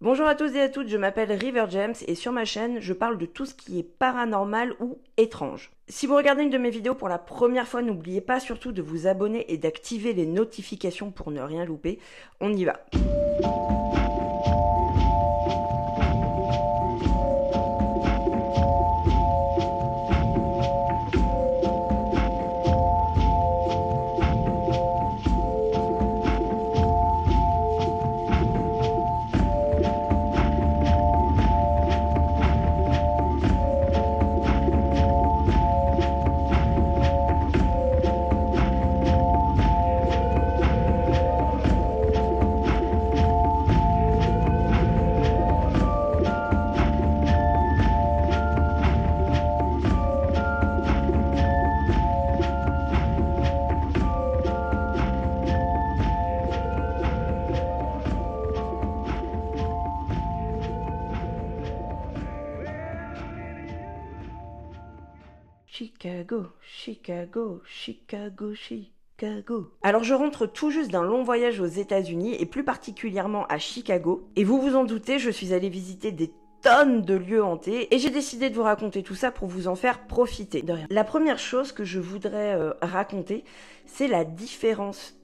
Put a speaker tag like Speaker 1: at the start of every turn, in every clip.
Speaker 1: Bonjour à tous et à toutes, je m'appelle River James et sur ma chaîne, je parle de tout ce qui est paranormal ou étrange. Si vous regardez une de mes vidéos pour la première fois, n'oubliez pas surtout de vous abonner et d'activer les notifications pour ne rien louper. On y va. Chicago, Chicago, Chicago. Alors je rentre tout juste d'un long voyage aux États-Unis et plus particulièrement à Chicago. Et vous vous en doutez, je suis allée visiter des tonnes de lieux hantés et j'ai décidé de vous raconter tout ça pour vous en faire profiter. La première chose que je voudrais euh, raconter, c'est la différence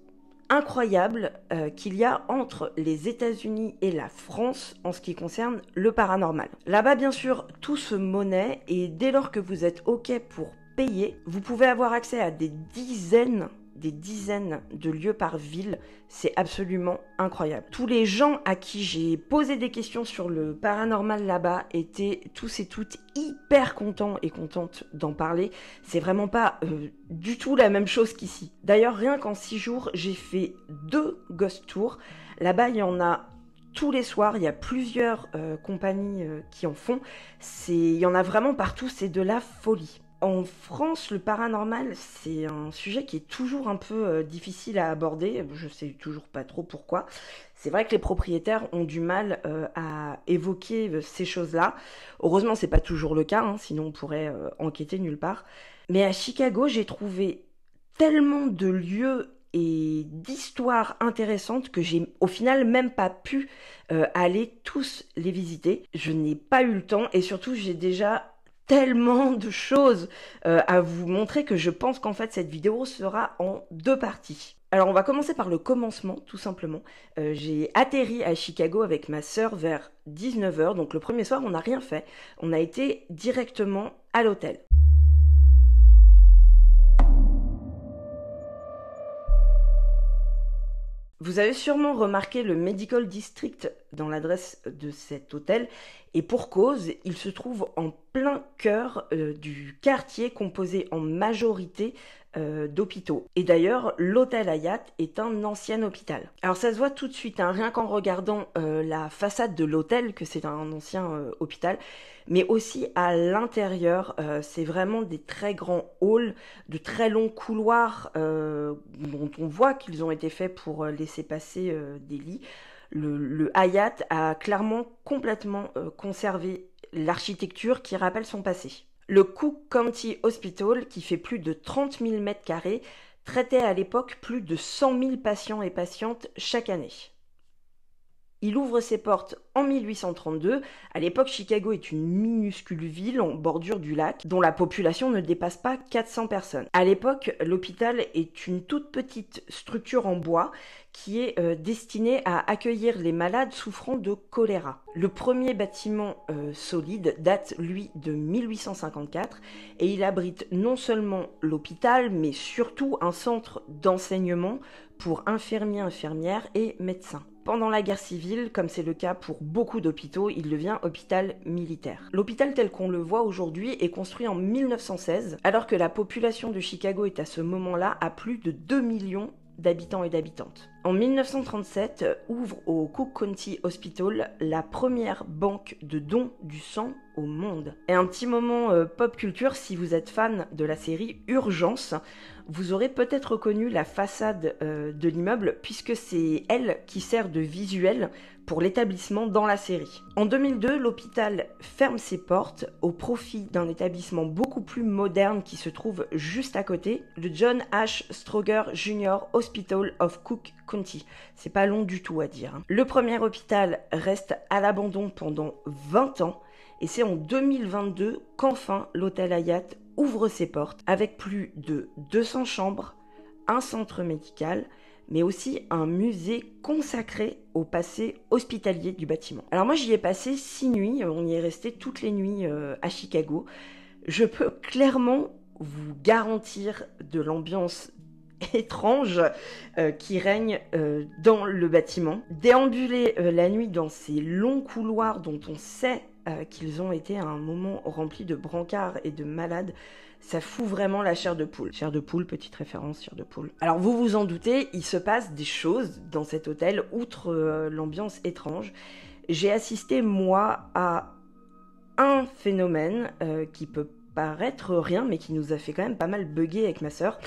Speaker 1: incroyable euh, qu'il y a entre les États-Unis et la France en ce qui concerne le paranormal. Là-bas, bien sûr, tout se monnaie et dès lors que vous êtes OK pour payé, vous pouvez avoir accès à des dizaines des dizaines de lieux par ville, c'est absolument incroyable. Tous les gens à qui j'ai posé des questions sur le paranormal là-bas étaient tous et toutes hyper contents et contentes d'en parler. C'est vraiment pas euh, du tout la même chose qu'ici. D'ailleurs, rien qu'en six jours, j'ai fait deux ghost tours. Là-bas, il y en a tous les soirs, il y a plusieurs euh, compagnies euh, qui en font. Il y en a vraiment partout, c'est de la folie. En France, le paranormal, c'est un sujet qui est toujours un peu euh, difficile à aborder. Je sais toujours pas trop pourquoi. C'est vrai que les propriétaires ont du mal euh, à évoquer euh, ces choses-là. Heureusement, c'est pas toujours le cas, hein, sinon on pourrait enquêter nulle part. Mais à Chicago, j'ai trouvé tellement de lieux et d'histoires intéressantes que j'ai au final même pas pu aller tous les visiter. Je n'ai pas eu le temps et surtout j'ai déjà tellement de choses euh, à vous montrer que je pense qu'en fait cette vidéo sera en deux parties. Alors on va commencer par le commencement tout simplement. Euh, j'ai atterri à Chicago avec ma sœur vers 19h, donc le premier soir on n'a rien fait, on a été directement à l'hôtel. Vous avez sûrement remarqué le Medical District dans l'adresse de cet hôtel. Et pour cause, il se trouve en plein cœur euh, du quartier composé en majorité euh, d'hôpitaux. Et d'ailleurs, l'hôtel Ayat est un ancien hôpital. Alors ça se voit tout de suite, hein, rien qu'en regardant euh, la façade de l'hôtel, que c'est un ancien hôpital, mais aussi à l'intérieur, c'est vraiment des très grands halls, de très longs couloirs dont on voit qu'ils ont été faits pour laisser passer des lits le, Hayat a clairement complètement euh, conservé l'architecture qui rappelle son passé. Le Cook County Hospital, qui fait plus de 30 000 mètres carrés, traitait à l'époque plus de 100 000 patients et patientes chaque année. Il ouvre ses portes en 1832. À l'époque, Chicago est une minuscule ville en bordure du lac dont la population ne dépasse pas 400 personnes. À l'époque, l'hôpital est une toute petite structure en bois qui est euh, destinée à accueillir les malades souffrant de choléra. Le premier bâtiment euh, solide date, lui, de 1854 et il abrite non seulement l'hôpital, mais surtout un centre d'enseignement pour infirmiers, infirmières et médecins. Pendant la guerre civile, comme c'est le cas pour beaucoup d'hôpitaux, il devient hôpital militaire. L'hôpital tel qu'on le voit aujourd'hui est construit en 1916, alors que la population de Chicago est à ce moment-là à plus de 2 millions d'habitants et d'habitantes. En 1937 euh, ouvre au Cook County Hospital la première banque de dons du sang au monde. Et un petit moment euh, pop culture, si vous êtes fan de la série Urgence, vous aurez peut-être reconnu la façade euh, de l'immeuble puisque c'est elle qui sert de visuel pour l'établissement dans la série. En 2002, l'hôpital ferme ses portes au profit d'un établissement beaucoup plus moderne qui se trouve juste à côté, le John H. Stroger Jr. Hospital of Cook c'est pas long du tout à dire. Hein. Le premier hôpital reste à l'abandon pendant 20 ans et c'est en 2022 qu'enfin l'hôtel Hayat ouvre ses portes avec plus de 200 chambres, un centre médical, mais aussi un musée consacré au passé hospitalier du bâtiment. Alors moi j'y ai passé 6 nuits, on y est resté toutes les nuits euh, à Chicago. Je peux clairement vous garantir de l'ambiance étrange euh, qui règne euh, dans le bâtiment. Déambuler euh, la nuit dans ces longs couloirs dont on sait qu'ils ont été à un moment remplis de brancards et de malades, ça fout vraiment la chair de poule. Chair de poule, petite référence, chair de poule. Alors vous vous en doutez, il se passe des choses dans cet hôtel, outre l'ambiance étrange. J'ai assisté, moi, à un phénomène qui peut paraître rien, mais qui nous a fait quand même pas mal bugger avec ma sœur.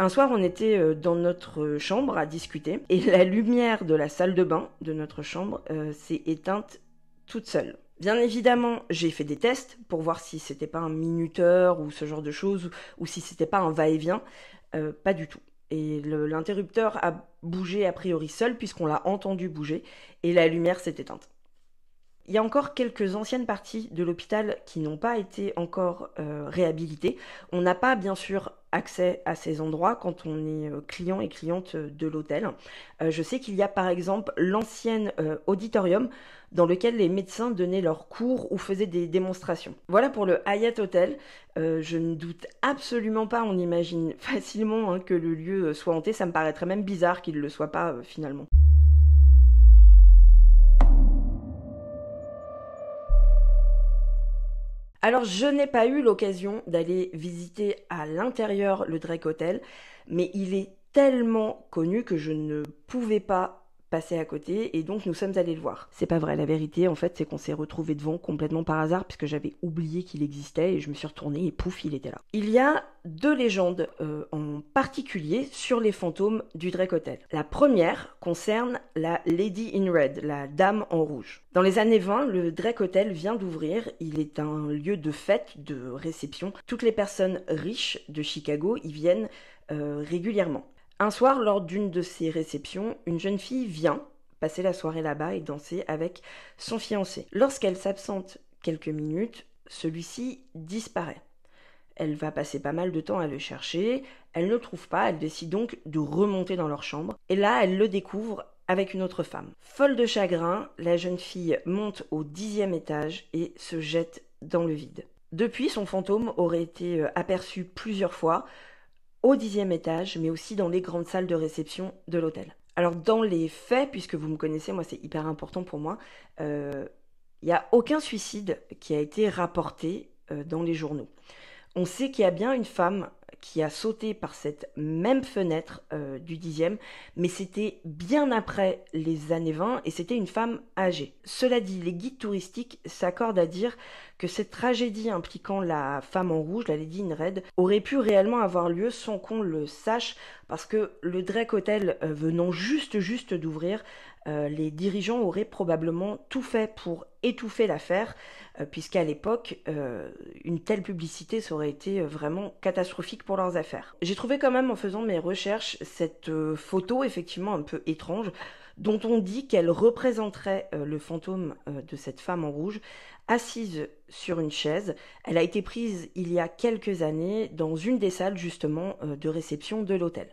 Speaker 1: Un soir, on était euh, dans notre chambre à discuter et la lumière de la salle de bain de notre chambre euh, s'est éteinte toute seule. Bien évidemment, j'ai fait des tests pour voir si c'était pas un minuteur ou ce genre de choses ou, si c'était pas un va-et-vient. Euh, pas du tout. Et l'interrupteur a bougé a priori seul puisqu'on l'a entendu bouger et la lumière s'est éteinte. Il y a encore quelques anciennes parties de l'hôpital qui n'ont pas été encore euh, réhabilitées. On n'a pas bien sûr accès à ces endroits quand on est euh, client et cliente de l'hôtel. Euh, je sais qu'il y a par exemple l'ancien auditorium dans lequel les médecins donnaient leurs cours ou faisaient des démonstrations. Voilà pour le Hyatt Hotel. je ne doute absolument pas, on imagine facilement hein, que le lieu soit hanté, ça me paraîtrait même bizarre qu'il ne le soit pas finalement. Alors, je n'ai pas eu l'occasion d'aller visiter à l'intérieur le Drake Hotel, mais il est tellement connu que je ne pouvais pas passé à côté et donc nous sommes allés le voir. C'est pas vrai, la vérité en fait c'est qu'on s'est retrouvé devant complètement par hasard puisque j'avais oublié qu'il existait et je me suis retournée et pouf il était là. Il y a deux légendes euh, en particulier sur les fantômes du Drake Hotel. La première concerne la Lady in Red, la Dame en rouge. Dans les années 20, le Drake Hotel vient d'ouvrir, il est un lieu de fête, de réception. Toutes les personnes riches de Chicago y viennent euh, régulièrement. Un soir, lors d'une de ces réceptions, une jeune fille vient passer la soirée là-bas et danser avec son fiancé. Lorsqu'elle s'absente quelques minutes, celui-ci disparaît. Elle va passer pas mal de temps à le chercher, elle ne le trouve pas, elle décide donc de remonter dans leur chambre, et là elle le découvre avec une autre femme. Folle de chagrin, la jeune fille monte au dixième étage et se jette dans le vide. Depuis, son fantôme aurait été euh, aperçu plusieurs fois, au dixième étage, mais aussi dans les grandes salles de réception de l'hôtel. Alors dans les faits, puisque vous me connaissez, moi c'est hyper important pour moi, il euh, n'y a aucun suicide qui a été rapporté euh, dans les journaux. On sait qu'il y a bien une femme qui a sauté par cette même fenêtre du euh, du dixième, mais c'était bien après les années 20 et c'était une femme âgée. Cela dit, les guides touristiques s'accordent à dire que cette tragédie impliquant la femme en rouge, la Lady in Red, aurait pu réellement avoir lieu sans qu'on le sache, parce que le Drake Hotel euh, venant juste juste d'ouvrir, euh, les dirigeants auraient probablement tout fait pour étouffer l'affaire, euh, puisqu'à l'époque, euh, une telle publicité, ça aurait été vraiment catastrophique pour leurs affaires. J'ai trouvé quand même en faisant mes recherches cette photo effectivement un peu étrange, dont on dit qu'elle représenterait le fantôme de cette femme en rouge, assise sur une chaise. Elle a été prise il y a quelques années dans une des salles justement de réception de l'hôtel.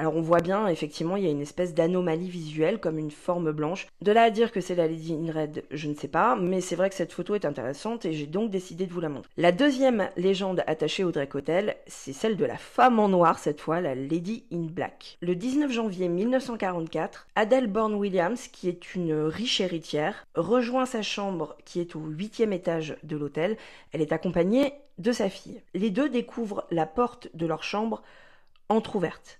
Speaker 1: Alors on voit bien, effectivement, il y a une espèce d'anomalie visuelle, comme une forme blanche. De là à dire que c'est la Lady in Red, je ne sais pas, mais c'est vrai que cette photo est intéressante et j'ai donc décidé de vous la montrer. La deuxième légende attachée au Drake Hotel, c'est celle de la femme en noir, cette fois, la Lady in Black. Le 19 janvier 1944, Adele Bourne Williams, qui est une riche héritière, rejoint sa chambre qui est au huitième étage de l'hôtel. Elle est accompagnée de sa fille. Les deux découvrent la porte de leur chambre entr'ouverte.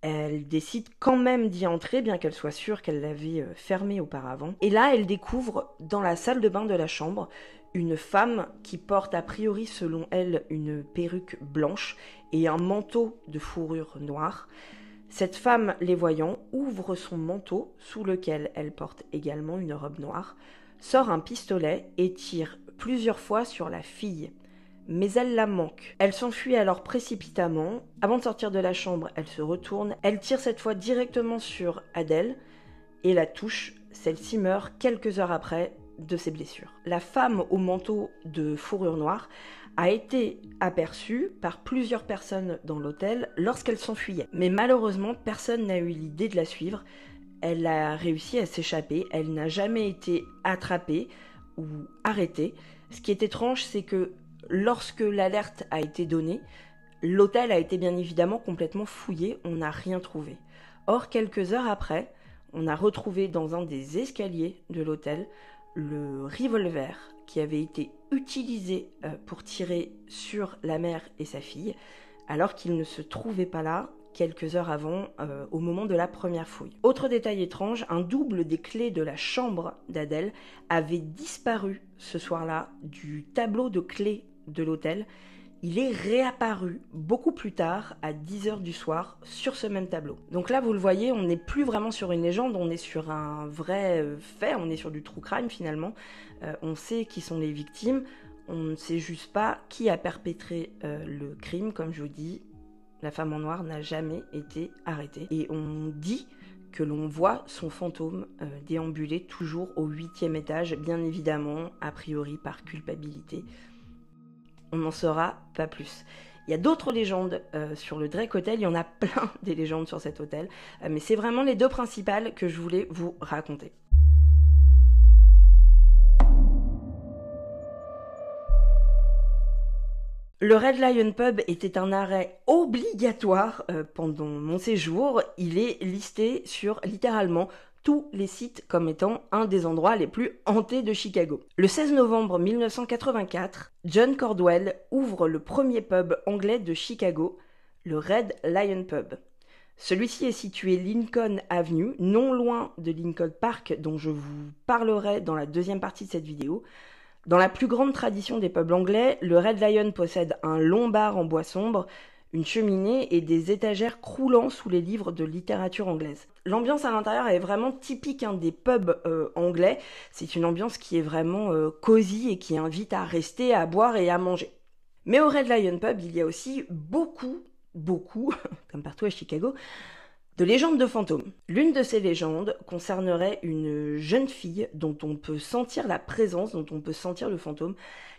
Speaker 1: Elle décide quand même d'y entrer, bien qu'elle soit sûre qu'elle l'avait euh, fermée auparavant. Et là, elle découvre dans la salle de bain de la chambre une femme qui porte a priori selon elle une perruque blanche et un manteau de fourrure noire. Cette femme, les voyant, ouvre son manteau sous lequel elle porte également une robe noire, sort un pistolet et tire plusieurs fois sur la fille mais elle la manque. Elle s'enfuit alors précipitamment. Avant de sortir de la chambre, elle se retourne. Elle tire cette fois directement sur Adèle et la touche. Celle-ci meurt quelques heures après de ses blessures. La femme au manteau de fourrure noire a été aperçue par plusieurs personnes dans l'hôtel lorsqu'elle s'enfuyait. Mais malheureusement, personne n'a eu l'idée de la suivre. Elle a réussi à s'échapper, elle n'a jamais été attrapée ou arrêtée. Ce qui est étrange, c'est que Lorsque l'alerte a été donnée, l'hôtel a été bien évidemment complètement fouillé, on n'a rien trouvé. Or, quelques heures après, on a retrouvé dans un des escaliers de l'hôtel le revolver qui avait été utilisé euh, pour tirer sur la mère et sa fille, alors qu'il ne se trouvait pas là quelques heures avant, euh, au moment de la première fouille. Autre détail étrange, un double des clés de la chambre d'Adèle avait disparu ce soir-là du tableau de clés de l'hôtel, il est réapparu beaucoup plus tard, à 10h du soir, sur ce même tableau. Donc là, vous le voyez, on n'est plus vraiment sur une légende, on est sur un vrai euh, fait, on est sur du true crime finalement. Euh, on sait qui sont les victimes, on ne sait juste pas qui a perpétré euh, le crime, comme je vous dis. La femme en noir n'a jamais été arrêtée. Et on dit que l'on voit son fantôme déambuler toujours au huitième étage, bien évidemment, a priori par culpabilité on n'en saura pas plus. Il y a d'autres légendes euh, sur le Drake Hotel, il y en a plein des légendes sur cet hôtel, euh, mais c'est vraiment les deux principales que je voulais vous raconter. Le Red Lion Pub était un arrêt obligatoire euh, pendant mon séjour. Il est listé sur littéralement les sites comme étant un des endroits les plus hantés de Chicago. Le 16 novembre 1984, John Cordwell ouvre le premier pub anglais de Chicago, le Red Lion Pub. Celui-ci est situé Lincoln Avenue, non loin de Lincoln Park dont je vous parlerai dans la deuxième partie de cette vidéo. Dans la plus grande tradition des pubs anglais, le Red Lion possède un long bar en bois sombre une cheminée et des étagères croulant sous les livres de littérature anglaise. L'ambiance à l'intérieur est vraiment typique hein, des pubs euh, anglais. C'est une ambiance qui est vraiment euh, cosy et qui invite à rester, à boire et à manger. Mais au Red Lion Pub, il y a aussi beaucoup, beaucoup, comme partout à Chicago, de légendes de fantômes. L'une de ces légendes concernerait une jeune fille dont on peut sentir la présence, dont on peut sentir le fantôme,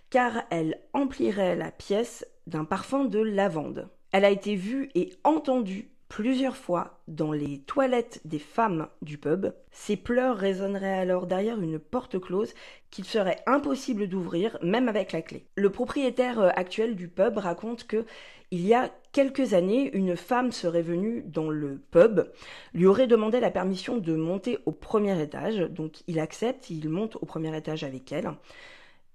Speaker 1: car elle emplirait la pièce d'un parfum de lavande. Elle a été vue et entendue plusieurs fois dans les toilettes des femmes du pub. Ses pleurs résonneraient alors derrière une porte close qu'il serait impossible d'ouvrir, même avec la clé. Le propriétaire euh, actuel du pub raconte que il y a quelques années, une femme serait venue dans le pub, lui aurait demandé la permission de monter au premier étage, donc il accepte, il monte au premier étage avec elle.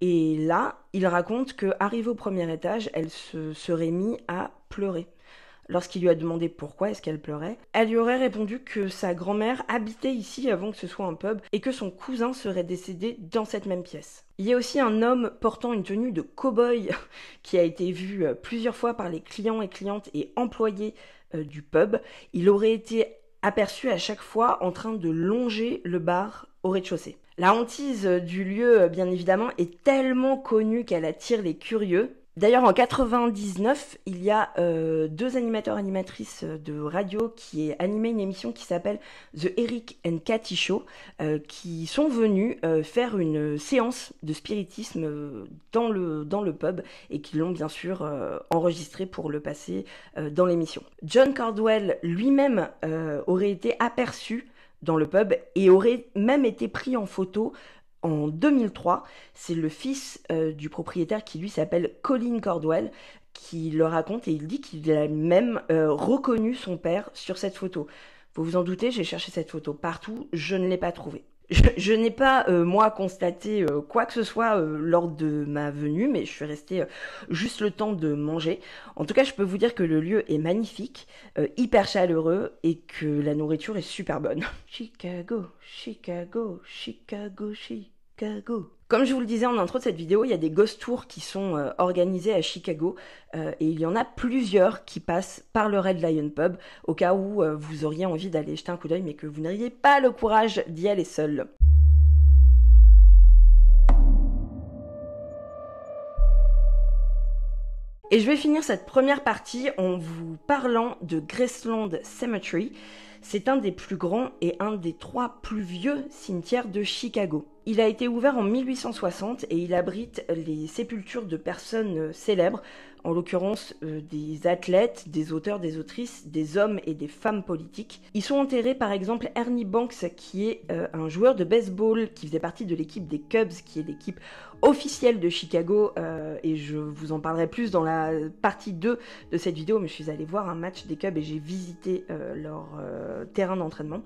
Speaker 1: Et là, il raconte que, au premier étage, elle se serait mise à pleurer. Lorsqu'il lui a demandé pourquoi est-ce qu'elle pleurait, elle lui aurait répondu que sa grand-mère habitait ici avant que ce soit un pub et que son cousin serait décédé dans cette même pièce. Il y a aussi un homme portant une tenue de cow-boy qui a été vu euh, plusieurs fois par les clients et clientes et employés euh, du pub. Il aurait été aperçu à chaque fois en train de longer le bar au rez-de-chaussée. La hantise du lieu, bien évidemment, est tellement connue qu'elle attire les curieux. D'ailleurs, en 99, il y a euh, deux animateurs animatrices de radio qui ont animé une émission qui s'appelle The Eric and Cathy Show, euh, qui sont venus euh, faire une séance de spiritisme dans le, dans le pub et qui l'ont bien sûr enregistré pour le passer dans l'émission. John Cardwell lui-même aurait été aperçu dans le pub et aurait même été pris en photo en 2003. C'est le fils euh, du propriétaire qui lui s'appelle Colin Cordwell qui le raconte et il dit qu'il a même euh, reconnu son père sur cette photo. Vous vous en doutez, j'ai cherché cette photo partout, je ne l'ai pas trouvée. Je, n'ai pas, euh, moi, constaté euh, quoi que ce soit euh, lors de ma venue, mais je suis restée juste le temps de manger. En tout cas, je peux vous dire que le lieu est magnifique, hyper chaleureux et que la nourriture est super bonne. Chicago, Chicago, Chicago, Chicago. Comme je vous le disais en intro de cette vidéo, il y a des ghost tours qui sont euh, organisés à Chicago euh, et il y en a plusieurs qui passent par le Red Lion Pub au cas où euh, vous auriez envie d'aller jeter un coup d'œil mais que vous n'auriez pas le courage d'y aller seul. Et je vais finir cette première partie en vous parlant de Graceland Cemetery. C'est un des plus grands et un des trois plus vieux cimetières de Chicago. Il a été ouvert en 1860 et il abrite les sépultures de personnes euh, célèbres, en l'occurrence euh, des athlètes, des auteurs, des autrices, des hommes et des femmes politiques. Ils sont enterrés par exemple Ernie Banks qui est euh, un joueur de baseball qui faisait partie de l'équipe des Cubs qui est l'équipe officielle de Chicago et je vous en parlerai plus dans la partie 2 de cette vidéo mais je suis allé voir un match des Cubs et j'ai visité leur terrain d'entraînement.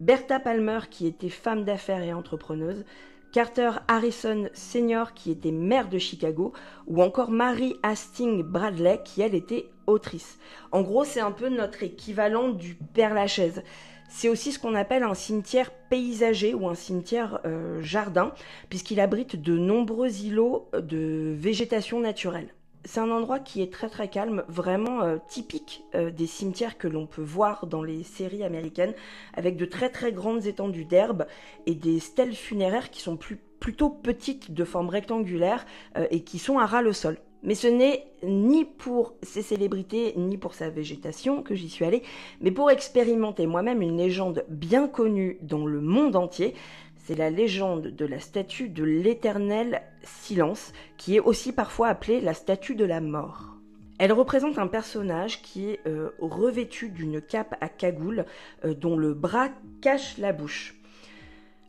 Speaker 1: Bertha Palmer, qui était femme d'affaires et entrepreneuse, Carter Harrison Sr., qui était maire de Chicago, ou encore Mary Hastings Bradley, qui elle était autrice. En gros, c'est un peu notre équivalent du Père Lachaise. C'est aussi ce qu'on appelle un cimetière paysager ou un cimetière euh, jardin, puisqu'il abrite de nombreux îlots de végétation naturelle. C'est un endroit qui est très très calme, vraiment euh, typique euh, des cimetières que l'on peut voir dans les séries américaines, avec de très très grandes étendues d'herbe et des stèles funéraires qui sont plutôt petites, de forme rectangulaire, euh, et qui sont à ras le sol. Mais ce n'est ni pour ses célébrités, ni pour sa végétation que j'y suis allée, mais pour expérimenter moi-même une légende bien connue dans le monde entier, c'est la légende de la statue de l'éternel silence, qui est aussi parfois appelée la statue de la mort. Elle représente un personnage qui est euh, revêtu d'une cape à cagoule euh, dont le bras cache la bouche.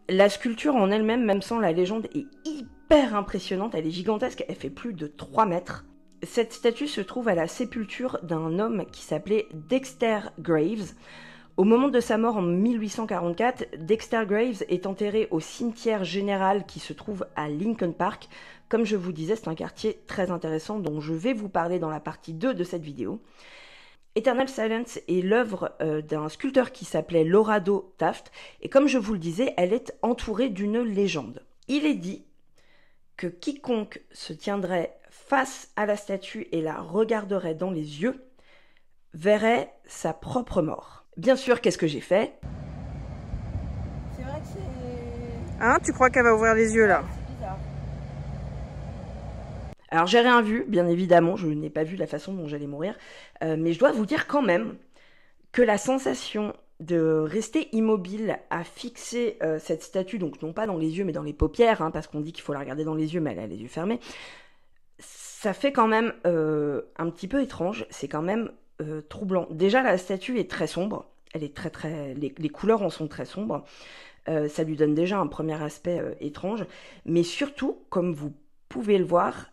Speaker 1: La sculpture en elle-même, même sans la légende, est hyper impressionnante, elle est gigantesque, elle fait plus de 3 mètres. Cette statue se trouve à la sépulture d'un homme qui s'appelait Dexter Graves. Au moment de sa mort en 1844, Dexter Graves est enterré au cimetière général qui se trouve à Lincoln Park. Comme je vous disais, c'est un quartier très intéressant dont je vais vous parler dans la partie 2 de cette vidéo. Eternal Silence est l'œuvre euh, d'un sculpteur qui s'appelait Lorado Taft, et comme je vous le disais, elle est entourée d'une légende. Il est dit que quiconque se tiendrait face à la statue et la regarderait dans les yeux verrait sa propre mort. Bien sûr, qu'est-ce que j'ai fait C'est vrai que c'est... Hein Tu crois qu'elle va ouvrir les yeux là alors j'ai rien vu, bien évidemment, je n'ai pas vu la façon dont j'allais mourir, euh, mais je dois vous dire quand même que la sensation de rester immobile à fixer euh, cette statue, donc non pas dans les yeux mais dans les paupières, hein, parce qu'on dit qu'il faut la regarder dans les yeux mais elle a les yeux fermés, ça fait quand même euh, un petit peu étrange, c'est quand même euh, troublant. Déjà, la statue est très sombre. Elle est très très. Les, couleurs en sont très sombres. Euh, ça lui donne déjà un premier aspect euh, étrange. Mais surtout, comme vous pouvez le voir,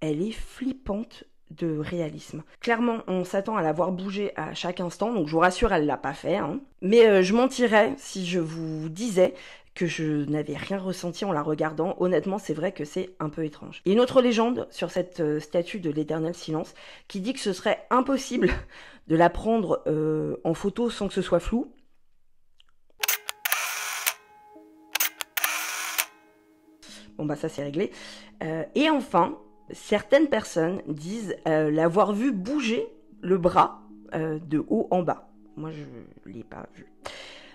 Speaker 1: elle est flippante de réalisme. Clairement, on s'attend à la voir bouger à chaque instant, donc je vous rassure, elle l'a pas fait. Hein. Mais euh, je mentirais si je vous disais que je n'avais rien ressenti en la regardant. Honnêtement, c'est vrai que c'est un peu étrange. a une autre légende sur cette euh, statue de l'éternel silence qui dit que ce serait impossible de la prendre euh, en photo sans que ce soit flou. Bon bah ça c'est réglé. et enfin, certaines personnes disent euh, l'avoir vu bouger le bras euh, de haut en bas. Moi, je ne l'ai pas vu.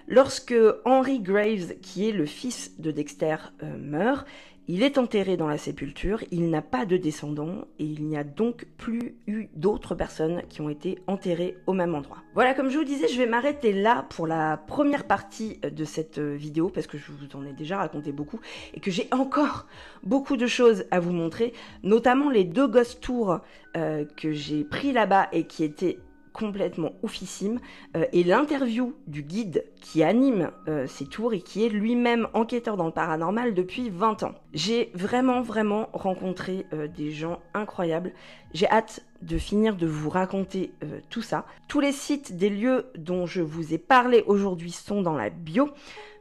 Speaker 1: Lorsque Henry Graves, qui est le fils de Dexter, euh, meurt, il est enterré dans la sépulture, il n'a pas de descendants et il n'y a donc plus eu d'autres personnes qui ont été enterrées au même endroit. Voilà, comme je vous disais, je vais m'arrêter là pour la première partie de cette vidéo parce que je vous en ai déjà raconté beaucoup et que j'ai encore beaucoup de choses à vous montrer, notamment les deux ghost tours euh, que j'ai pris là-bas et qui étaient complètement oufissime. Euh, et l'interview du guide qui anime euh, ces tours et qui est lui-même enquêteur dans le paranormal depuis 20 ans. J'ai vraiment, vraiment rencontré euh, des gens incroyables. J'ai hâte de finir de vous raconter tout ça. Tous les sites des lieux dont je vous ai parlé aujourd'hui sont dans la bio.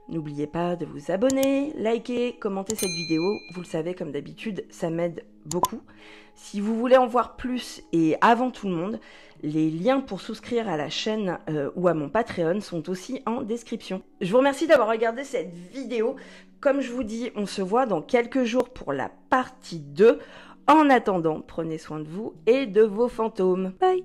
Speaker 1: N'oubliez pas de vous abonner, liker, commenter cette vidéo. Vous le savez, comme d'habitude, ça m'aide beaucoup. Si vous voulez en voir plus et avant tout le monde, les liens pour souscrire à la chaîne euh, ou à mon Patreon sont aussi en description. Je vous remercie d'avoir regardé cette vidéo. Comme je vous dis, on se voit dans quelques jours pour la partie 2. En attendant, prenez soin de vous et de vos fantômes. Bye